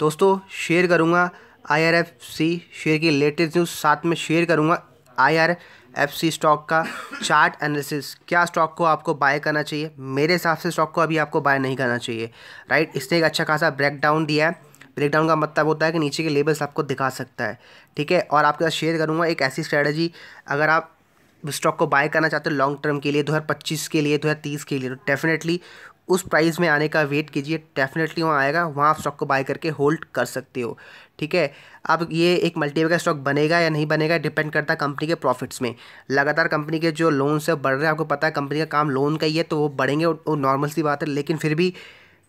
दोस्तों शेयर करूँगा आई शेयर की लेटेस्ट न्यूज़ साथ में शेयर करूँगा सी स्टॉक का चार्ट एनालिसिस क्या स्टॉक को आपको बाय करना चाहिए मेरे हिसाब से स्टॉक को अभी आपको बाय नहीं करना चाहिए राइट इसने एक अच्छा खासा ब्रेकडाउन दिया है ब्रेकडाउन का मतलब होता है कि नीचे के लेबल्स आपको दिखा सकता है ठीक है और आपके साथ शेयर करूँगा एक ऐसी स्ट्रैटेजी अगर आप स्टॉक को बाय करना चाहते हो लॉन्ग टर्म के लिए दो के लिए दो के लिए तो डेफिनेटली उस प्राइस में आने का वेट कीजिए डेफिनेटली वहाँ आएगा वहाँ आप स्टॉक को बाय करके होल्ड कर सकते हो ठीक है अब ये एक मल्टीपल का स्टॉक बनेगा या नहीं बनेगा डिपेंड करता है कंपनी के प्रॉफिट्स में लगातार कंपनी के जो लोन्स है बढ़ रहे हैं आपको पता है कंपनी का काम लोन का ही है तो वो बढ़ेंगे वो नॉर्मल सी बात है लेकिन फिर भी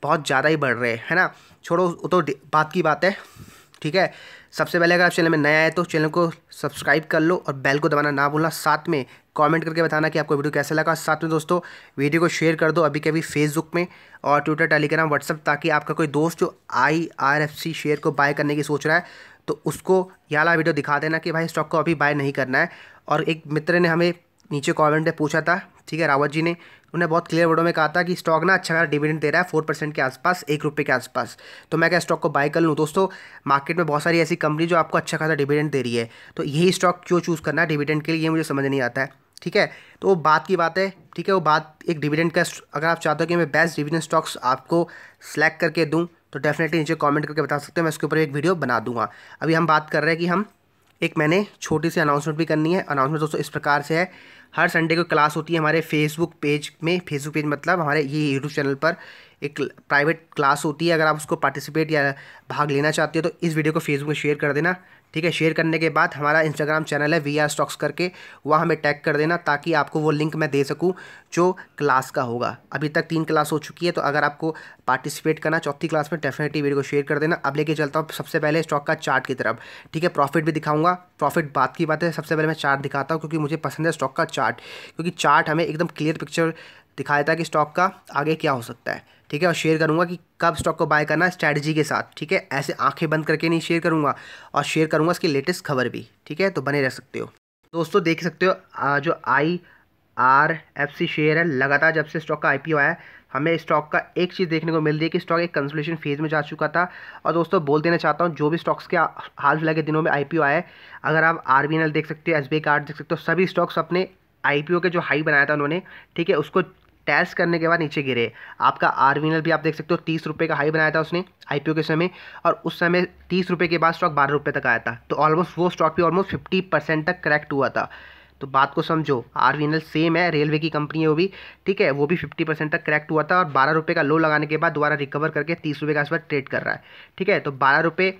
बहुत ज़्यादा ही बढ़ रहे हैं है ना छोड़ो वो तो बात की बात है ठीक है सबसे पहले अगर आप चैनल में नया आए तो चैनल को सब्सक्राइब कर लो और बेल को दबाना ना भूलना साथ में कमेंट करके बताना कि आपको वीडियो कैसा लगा साथ में दोस्तों वीडियो को शेयर कर दो अभी के अभी फेसबुक में और ट्विटर टेलीग्राम व्हाट्सअप ताकि आपका कोई दोस्त जो I R F C share को बाय करने की सोच रहा है तो उसको याला वीडियो दिखा देना कि भाई स्टॉक को अभी बाय नहीं करना है और एक मित्र ने हमें नीचे कॉमेंट में पूछा था ठीक है रावत जी ने उन्होंने बहुत क्लियर वर्डों में कहा था कि स्टॉक ना अच्छा खासा डिविडेंड दे रहा है फोर परसेंट के आसपास एक रुपये के आसपास तो मैं क्या स्टॉक को बाय कर लूँ दोस्तों मार्केट में बहुत सारी ऐसी कंपनी जो आपको अच्छा खासा डिविडेंड दे रही है तो यही स्टॉक क्यों चूज़ करना है डिविडेंड के लिए मुझे समझ नहीं आता है ठीक है तो वो बात की बात है ठीक है वो बात एक डिविडेंड का अगर आप चाहते हो कि मैं बेस्ट डिविडेंड स्टॉक्स आपको सेलेक्ट करके दूँ तो डेफिनेटली नीचे कमेंट करके बता सकते हैं मैं उसके ऊपर एक वीडियो बना दूंगा अभी हम बात कर रहे हैं कि हम एक मैंने छोटी सी अनाउंसमेंट भी करनी है अनाउंसमेंट दोस्तों इस प्रकार से है हर संडे को क्लास होती है हमारे फेसबुक पेज में फेसबुक पेज मतलब हमारे ये यूट्यूब चैनल पर एक प्राइवेट क्लास होती है अगर आप उसको पार्टिसिपेट या भाग लेना चाहते हो तो इस वीडियो को फेसबुक में शेयर कर देना ठीक है शेयर करने के बाद हमारा इंस्टाग्राम चैनल है वी आर स्टॉक्स करके वहाँ हमें टैग कर देना ताकि आपको वो लिंक मैं दे सकूँ जो क्लास का होगा अभी तक तीन क्लास हो चुकी है तो अगर आपको पार्टिसिपेट करना चौथी क्लास में डेफिनेटली वीडियो को शेयर कर देना अब लेके चलता हूँ सबसे पहले स्टॉक का चार्ट की तरफ ठीक है प्रॉफिट भी दिखाऊंगा प्रॉफिट बात की बात है सबसे पहले मैं चार्ट दिखाता हूँ क्योंकि मुझे पसंद है स्टॉक का चार्ट क्योंकि चार्ट हमें एकदम क्लियर पिक्चर दिखाया था कि स्टॉक का आगे क्या हो सकता है ठीक है और शेयर करूँगा कि कब स्टॉक को बाय करना स्ट्रैटेजी के साथ ठीक है ऐसे आंखें बंद करके नहीं शेयर करूँगा और शेयर करूँगा इसकी लेटेस्ट खबर भी ठीक है तो बने रह सकते हो दोस्तों देख सकते हो जो I R F C share है लगातार जब से स्टॉक का आई आया है हमें स्टॉक का एक चीज़ देखने को मिल रही है कि स्टॉक एक कंसल्टेशन फेज में जा चुका था और दोस्तों बोल देना चाहता हूँ जो भी स्टॉक्स के हाल फिलहाल के दिनों में आई आया है अगर आप आर देख सकते हो एस कार्ड देख सकते हो सभी स्टॉक्स अपने आई के जो हाई बनाया था उन्होंने ठीक है उसको टैस करने के बाद नीचे गिरे आपका आर भी आप देख सकते हो तीस रुपये का हाई बनाया था उसने आई के समय और उस समय तीस रुपये के बाद स्टॉक बारह रुपये तक आया था तो ऑलमोस्ट वो स्टॉक भी ऑलमोस्ट फिफ्टी परसेंट तक करेक्ट हुआ था तो बात को समझो आर सेम है रेलवे की कंपनी है वो भी ठीक है वो भी फिफ्टी परसेंट तक करेक्ट हुआ था और बारह रुपये का लो लगाने के बाद दोबारा रिकवर करके तीस रुपये के आसपास ट्रेड कर रहा है ठीक है तो बारह रुपये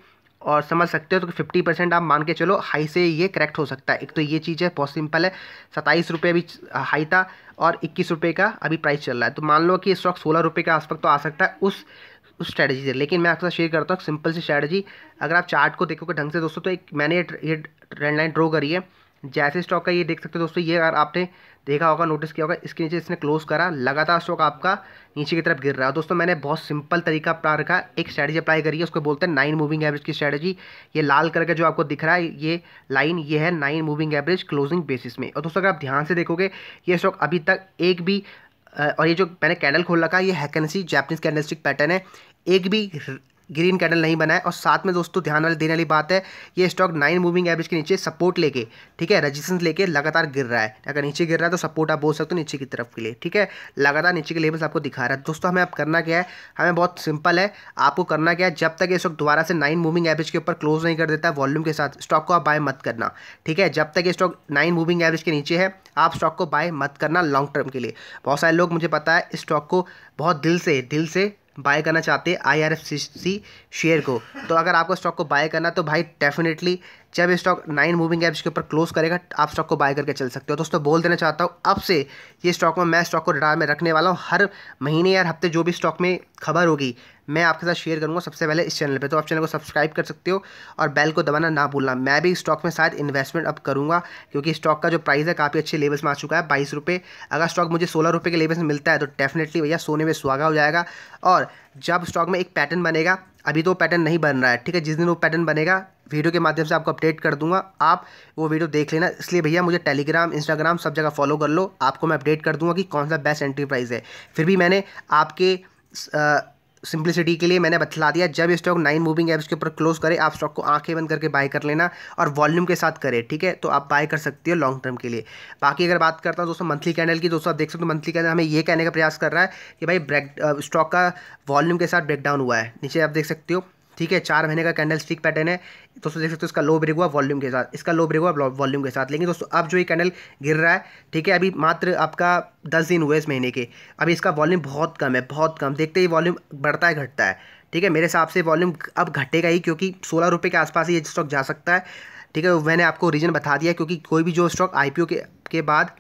और समझ सकते हो तो फिफ्टी परसेंट आप मान के चलो हाई से ये करेक्ट हो सकता है एक तो ये चीज़ है बहुत सिंपल है सत्ताईस रुपये अभी हाई था और इक्कीस रुपये का अभी प्राइस चल रहा है तो मान लो कि स्टॉक सोलह रुपये के आसपास तो आ सकता है उस उस स्ट्रैटेजी से लेकिन मैं आपके साथ शेयर करता हूँ सिंपल सी स्ट्रैटेजी अगर आप चार्ट को देखोगे ढंग से दोस्तों तो एक मैंने ये ट्रेंड लाइन ड्रॉ करी है जैसे स्टॉक का ये देख सकते हो दोस्तों ये अगर आपने देखा होगा नोटिस किया होगा इसके नीचे इसने क्लोज करा लगातार स्टॉक आपका नीचे की तरफ गिर रहा है दोस्तों मैंने बहुत सिंपल तरीका अपना रखा एक स्ट्रैटेजी अप्लाई करी है उसको बोलते हैं नाइन मूविंग एवरेज की स्ट्रैटेजी ये लाल कलर का जो आपको दिख रहा है ये लाइन ये है nine moving average closing basis में और दोस्तों अगर आप ध्यान से देखोगे ये स्टॉक अभी तक एक भी और ये जो मैंने कैंडल खोल रखा है ये हैकेंसी जैपनीज कैंडलस्टिक पैटर्न है एक भी ग्रीन कैंडल नहीं बनाए और साथ में दोस्तों ध्यान वाले देने वाली बात है ये स्टॉक नाइन मूविंग एवरेज के नीचे सपोर्ट लेके ठीक है रजिस्टेंस लेके लगातार गिर रहा है अगर नीचे गिर रहा है तो सपोर्ट आप बोल सकते हो नीचे की तरफ के लिए ठीक है लगातार नीचे के लेवल्स आपको दिखा रहा है दोस्तों हमें अब करना क्या है हमें बहुत सिंपल है आपको करना क्या है जब तक ये स्टॉक दोबारा से नाइन मूविंग एवरेज के ऊपर क्लोज नहीं कर देता वॉल्यूम के साथ स्टॉक को आप बाय मत करना ठीक है जब तक ये स्टॉक नाइन मूविंग एवरेज के नीचे है आप स्टॉक को बाय मत करना लॉन्ग टर्म के लिए बहुत सारे लोग मुझे पता है इस स्टॉक को बहुत दिल से दिल से बाय करना चाहते हैं I R F C C share को तो अगर आपको स्टॉक को बाय करना तो भाई डेफिनेटली जब ये स्टॉक नाइन मूविंग एप्स के ऊपर क्लोज करेगा आप स्टॉक को बाय करके चल सकते हो दोस्तों बोल देना चाहता हूँ अब से ये स्टॉक में मैं स्टॉक को रडार में रखने वाला हूँ हर महीने या हफ्ते जो भी स्टॉक में खबर होगी मैं आपके साथ शेयर करूँगा सबसे पहले इस चैनल पे तो आप चैनल को सब्सक्राइब कर सकते हो और बेल को दबाना ना भूलना मैं भी स्टॉक में शायद इन्वेस्टमेंट अब करूँगा क्योंकि स्टॉक का जो प्राइस है काफ़ी अच्छे लेवल्स में आ चुका है बाईस रुपये अगर स्टॉक मुझे सोलह रुपये के लेवल्स में मिलता है तो डेफिनेटली भैया सोने में सुहागा हो जाएगा और जब स्टॉक में एक पैटर्न बनेगा अभी तो पैटर्न नहीं बन रहा है ठीक है जिस दिन वो पैटर्न बनेगा वीडियो के माध्यम से आपको अपडेट कर दूंगा आप वो वीडियो देख लेना इसलिए भैया मुझे टेलीग्राम इंस्टाग्राम सब जगह फॉलो कर लो आपको मैं अपडेट कर दूंगा कि कौन सा बेस्ट एंट्री प्राइस है फिर भी मैंने आपके आ, सिंप्लिसिटी के लिए मैंने बतला दिया जब स्टॉक नाइन मूविंग एवरेज के ऊपर क्लोज करे आप स्टॉक को आंखें बंद करके बाय कर लेना और वॉल्यूम के साथ करें ठीक है तो आप बाय कर सकती हो लॉन्ग टर्म के लिए बाकी अगर बात करता हूँ दोस्तों मंथली कैंडल की दोस्तों आप देख सकते हो मंथली कैंडल हमें यह कहने का प्रयास कर रहा है कि भाई ब्रेक स्टॉक का वॉल्यूम के साथ ब्रेकडाउन हुआ है नीचे आप देख सकते हो ठीक है चार महीने का कैंडल स्टिक पैटर्न है दोस्तों देख सकते हो इसका लो ब्रेक हुआ वॉल्यूम के साथ इसका लो ब्रेक हुआ वॉल्यूम के साथ लेकिन दोस्तों अब जो ये कैंडल गिर रहा है ठीक है अभी मात्र आपका दस दिन हुए इस महीने के अभी इसका वॉल्यूम बहुत कम है बहुत कम देखते ही वॉल्यूम बढ़ता है घटता है ठीक है मेरे हिसाब से वॉल्यूम अब घटेगा ही क्योंकि सोलह रुपये के आसपास ये स्टॉक जा सकता है ठीक है मैंने आपको रीज़न बता दिया क्योंकि कोई भी जो स्टॉक आई के, के बाद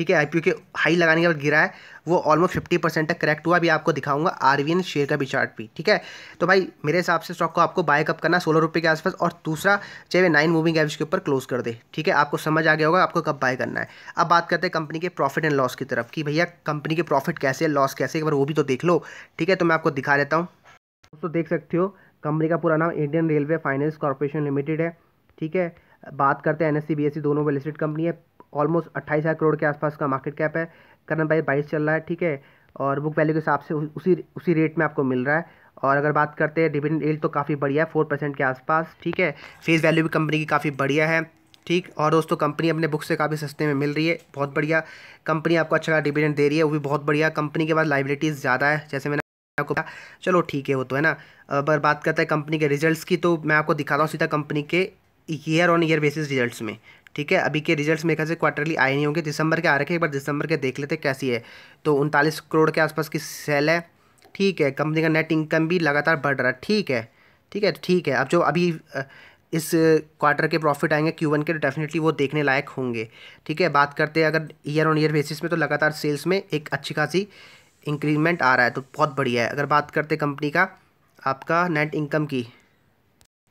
ठीक है आई के हाई लगाने के बाद गिरा है वो ऑलमोस्ट फिफ्टी परसेंट तक करेक्ट हुआ अभी आपको दिखाऊंगा आर शेयर का भी चार्ट भी ठीक है तो भाई मेरे हिसाब से स्टॉक को आपको बाय कप करना सोलह रुपये के आसपास और दूसरा चाहे नाइन मूविंग एवरेज के ऊपर क्लोज कर दे ठीक है आपको समझ आ गया होगा आपको कब बाय करना है अब बात करते हैं कंपनी के प्रॉफिट एंड लॉस की तरफ कि भैया कंपनी के प्रॉफिट कैसे है लॉस कैसे एक बार वो भी तो देख लो ठीक है तो मैं आपको दिखा देता हूँ दोस्तों देख सकते हो कंपनी का पूरा नाम Indian Railway Finance Corporation Limited है ठीक है बात करते हैं एन एस e e दोनों वेलिस्टेड लिस्टेड कंपनी है ऑलमोस्ट अट्ठाईस हज़ार करोड़ के आसपास का मार्केट कैप है करण भाई बाईस चल रहा है ठीक है और बुक वैल्यू के हिसाब से उसी उसी रेट में आपको मिल रहा है और अगर बात करते हैं डिविडेंड एल तो काफ़ी बढ़िया है फोर परसेंट के आसपास ठीक है फेस वैल्यू भी कंपनी की काफ़ी बढ़िया है ठीक और दोस्तों कंपनी अपने बुक से काफ़ी सस्ते में मिल रही है बहुत बढ़िया कंपनी आपको अच्छा खासा डिविडेंड दे रही है वो भी बहुत बढ़िया कंपनी के पास लाइबिलिटीज़ ज़्यादा है जैसे मैंने आपको चलो ठीक है वो तो है ना अगर बात करते हैं कंपनी के रिजल्ट की तो मैं आपको दिखाता हूँ सीधा कंपनी के year on year basis result में ठीक है अभी के रिजल्ट्स मेरे ख्याल से क्वार्टरली आए नहीं होंगे दिसंबर के आ रखे एक बार दिसंबर के देख लेते कैसी है तो उनतालीस करोड़ के आसपास की सेल है ठीक है कंपनी का नेट इनकम भी लगातार बढ़ रहा है ठीक है ठीक है ठीक है अब जो अभी इस क्वार्टर के प्रॉफिट आएंगे क्यू वन के तो डेफिनेटली वो देखने लायक होंगे ठीक है बात करते हैं अगर ईयर ऑन ईयर बेसिस में तो लगातार सेल्स में एक अच्छी खासी इंक्रीमेंट आ रहा है तो बहुत बढ़िया है अगर बात करते कंपनी का आपका नेट इनकम की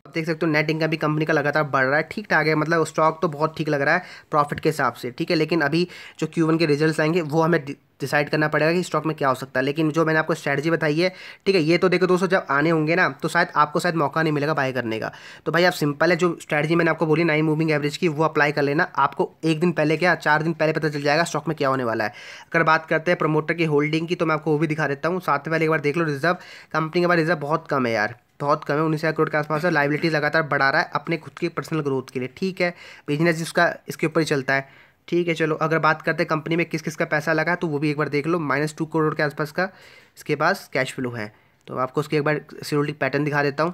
आप देख सकते हो नेट इनकम भी कंपनी का लगातार बढ़ रहा है ठीक ठाक है मतलब स्टॉक तो बहुत ठीक लग रहा है प्रॉफिट के हिसाब से ठीक है लेकिन अभी जो क्यू के रिजल्ट आएंगे वो हमें डिसाइड करना पड़ेगा कि स्टॉक में क्या हो सकता है लेकिन जो मैंने आपको स्ट्रेटजी बताई है ठीक है ये तो देखो दोस्तों जब आने होंगे ना तो शायद आपको शायद मौका नहीं मिलेगा बाय करने का तो भाई आप सिंपल है जो स्ट्रैटेजी मैंने आपको बोली नाइन मूविंग एवरेज की वो अप्लाई कर लेना आपको एक दिन पहले क्या चार दिन पहले पता चल जाएगा स्टॉक में क्या होने वाला है अगर बात करते हैं प्रमोटर की होल्डिंग की तो मैं आपको वो भी दिखा देता हूँ साथ में पहले एक बार देख लो रिजर्व कंपनी के बाद रिजर्व बहुत कम है यार बहुत कम है उन्नीस हज़ार करोड़ के आसपास है लाइबिलिटीज़ लगातार बढ़ा रहा है अपने खुद की पर्सनल ग्रोथ के लिए ठीक है बिजनेस जिसका इसके ऊपर ही चलता है ठीक है चलो अगर बात करते हैं कंपनी में किस किस का पैसा लगा तो वो भी एक बार देख लो माइनस टू करोड़ के आसपास का इसके पास कैश फ्लो है तो आपको उसकी एक बार सिक्योरिटी पैटर्न दिखा देता हूँ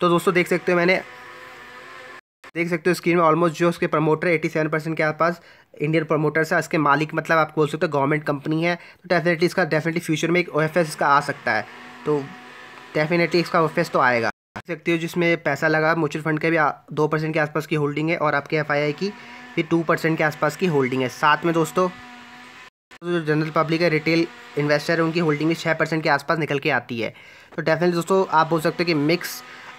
तो दोस्तों देख सकते हो मैंने देख सकते हो स्क्रीन में ऑलमोस्ट जो उसके प्रमोटर 87 परसेंट के आसपास इंडियन प्रमोटर्स है इसके मालिक मतलब आप बोल सकते हो गवर्नमेंट कंपनी है तो डेफिनेटली इसका डेफिनेटली फ्यूचर में एक ओ इसका आ सकता है तो डेफिनेटली इसका ओ तो आएगा देख सकते हो जिसमें पैसा लगा म्यूचुअल फंड के भी दो परसेंट के आसपास की होल्डिंग है और आपके एफ की भी टू परसेंट के आसपास की होल्डिंग है साथ में दोस्तों जो जनरल पब्लिक है रिटेल इन्वेस्टर है उनकी होल्डिंग भी छः परसेंट के आसपास निकल के आती है तो डेफिनेटली दोस्तों आप बोल सकते हो कि मिक्स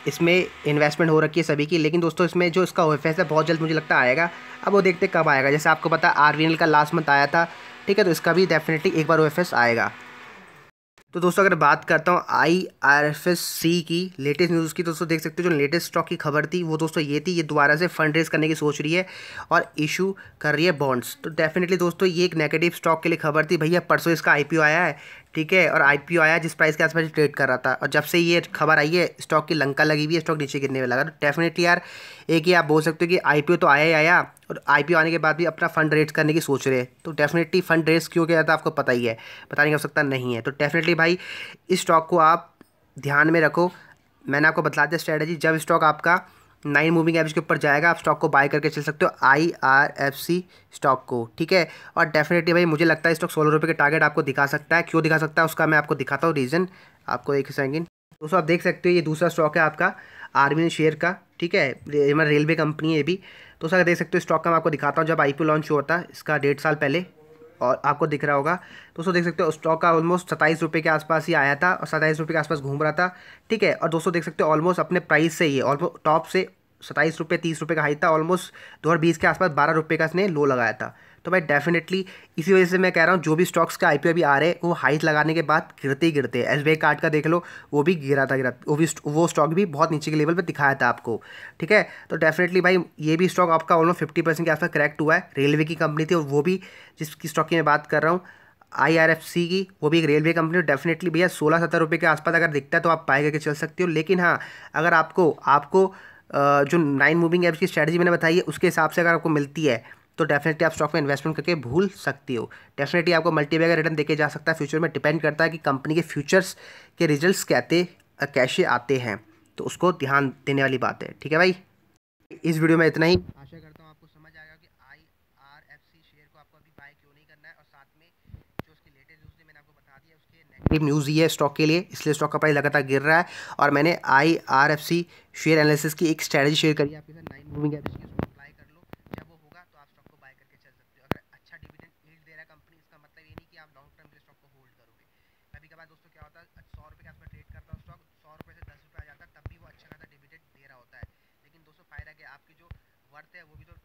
इसमें इन्वेस्टमेंट हो रखी है सभी की लेकिन दोस्तों इसमें जो इसका है बहुत जल्द मुझे लगता आएगा अब वो देखते कब आएगा जैसे आपको पता आर का लास्ट मंथ आया था ठीक है तो इसका भी डेफिनेटली एक बार ओ आएगा तो दोस्तों अगर बात करता हूँ I R F S C की लेटेस्ट न्यूज़ की तो दोस्तों देख सकते हो जो लेटेस्ट स्टॉक की खबर थी वो दोस्तों ये थी ये दोबारा से फंड रेज करने की सोच रही है और इशू कर रही है बॉन्ड्स तो डेफिनेटली दोस्तों ये एक नेगेटिव स्टॉक के लिए खबर थी भैया परसों इसका आईपीओ आया है ठीक है और आई आया जिस प्राइस के आसपास ट्रेड कर रहा था और जब से ये खबर आई है स्टॉक की लंका लगी हुई है स्टॉक नीचे गिरने में लगा तो डेफिनेटली यार एक ही आप बोल सकते हो कि आई तो आया ही आया और आई आने के बाद भी अपना फंड रेज करने की सोच रहे हैं तो डेफिनेटली फंड रेज क्यों किया था आपको पता ही है पता नहीं हो सकता नहीं है तो डेफिनेटली भाई इस स्टॉक को आप ध्यान में रखो मैंने आपको बता दिया स्ट्रैटेजी जब स्टॉक आपका नाइन मूविंग एवरेज के ऊपर जाएगा आप स्टॉक को बाय करके चल सकते हो I R F C stock को ठीक है और डेफिनेटली भाई मुझे लगता है स्टॉक सोलह रुपये के टारगेट आपको दिखा सकता है क्यों दिखा सकता है उसका मैं आपको दिखाता हूँ रीज़न आपको एक सेकेंड दोस्तों आप देख सकते हो ये दूसरा स्टॉक है आपका आर्मी शेयर का ठीक है हमारा रेलवे कंपनी है भी तो सर देख सकते हो स्टॉक का मैं आपको दिखाता हूँ जब आई लॉन्च हुआ था इसका डेढ़ साल पहले और आपको दिख रहा होगा दोस्तों देख सकते हो स्टॉक का ऑलमोस्ट सत्ताईस रुपये के आसपास ही आया था और सत्ताईस रुपये के आसपास घूम रहा था ठीक है और दोस्तों देख सकते हो ऑलमोस्ट अपने प्राइस से ही ऑलमोस्ट टॉप से सत्ताईस रुपये तीस रुपये का हाई था ऑलमोस्ट दो के आसपास बारह रुपये का इसने लो लगाया था तो भाई डेफिनेटली इसी वजह से मैं कह रहा हूँ जो भी स्टॉक्स का आईपीओ अभी आ रहे हैं वो हाइट लगाने के बाद गिरते ही गिरते एस बी कार्ड का देख लो वो भी गिरा था गिरा वो भी वो स्टॉक भी बहुत नीचे के लेवल पर दिखाया था आपको ठीक है तो डेफिनेटली भाई ये भी स्टॉक आपका ऑलमोस्ट फिफ्टी परसेंट के आसपास करेक्ट हुआ है रेलवे की कंपनी थी और वो भी जिसकी स्टॉक की मैं बात कर रहा हूँ आई की वो भी एक रेलवे कंपनी डेफिनेटली भैया सोलह सत्तर रुपये के आसपास अगर दिखता है तो आप पाए करके चल सकते हो लेकिन हाँ अगर आपको आपको जो नाइन मूविंग एप्स की स्ट्रैटेजी मैंने बताई है उसके हिसाब से अगर आपको मिलती है तो डेफिनेटली आप स्टॉक में इन्वेस्टमेंट करके भूल सकती हो डेफिनेटली आपको मल्टीबैगर रिटर्न देखे जा सकता है फ्यूचर में डिपेंड करता है कि कंपनी के फ्यूचर्स के रिजल्ट कहते कैसे आते हैं तो उसको ध्यान देने वाली बात है ठीक है भाई इस वीडियो में इतना ही आशा करता हूँ आपको समझ आएगा कि I R F C share को आपको अभी बाय क्यों नहीं करना है और साथ में जो उसके लेटेस्ट न्यूज़ मैंने आपको बता दिया उसके नेगेटिव न्यूज़ ये है स्टॉक के लिए इसलिए स्टॉक का प्राइस लगातार गिर रहा है और मैंने I R F C share analysis की एक स्ट्रैटेजी शेयर करी आपके साथ नाइन मूविंग एवरेज करते हैं वो भी तो